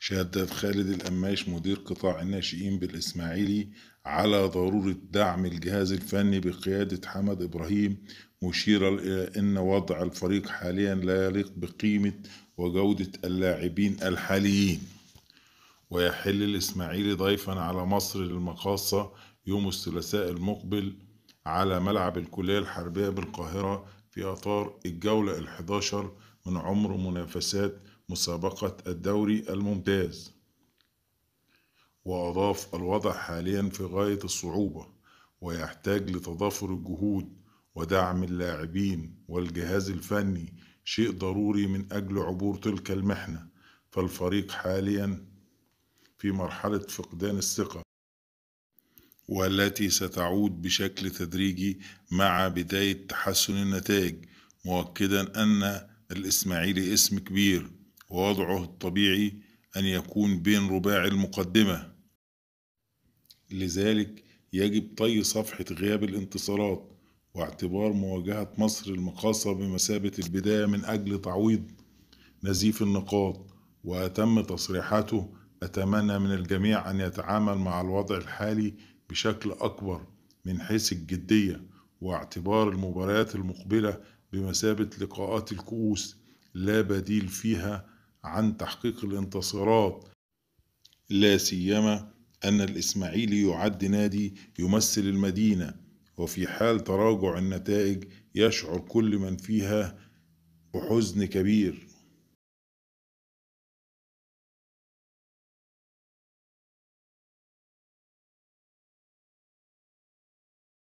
شدد خالد القماش مدير قطاع الناشئين بالإسماعيلي على ضرورة دعم الجهاز الفني بقيادة حمد إبراهيم مشيرا إلى أن وضع الفريق حاليا لا يليق بقيمة وجودة اللاعبين الحاليين ويحل الإسماعيلي ضيفا على مصر للمقاصة يوم الثلاثاء المقبل على ملعب الكلية الحربية بالقاهرة في أطار الجولة الحداشر من عمر منافسات مسابقة الدوري الممتاز وأضاف الوضع حاليا في غاية الصعوبة ويحتاج لتضافر الجهود ودعم اللاعبين والجهاز الفني شيء ضروري من أجل عبور تلك المحنة فالفريق حاليا في مرحلة فقدان الثقة والتي ستعود بشكل تدريجي مع بداية تحسن النتائج مؤكدا أن الإسماعيلي اسم كبير ووضعه الطبيعي أن يكون بين رباع المقدمة لذلك يجب طي صفحة غياب الانتصارات واعتبار مواجهة مصر المقاصة بمثابة البداية من أجل تعويض نزيف النقاط وأتم تصريحاته أتمنى من الجميع أن يتعامل مع الوضع الحالي بشكل أكبر من حيث الجدية واعتبار المباريات المقبلة بمثابة لقاءات الكؤوس لا بديل فيها عن تحقيق الانتصارات لا سيما أن الإسماعيلي يعد نادي يمثل المدينة وفي حال تراجع النتائج يشعر كل من فيها بحزن كبير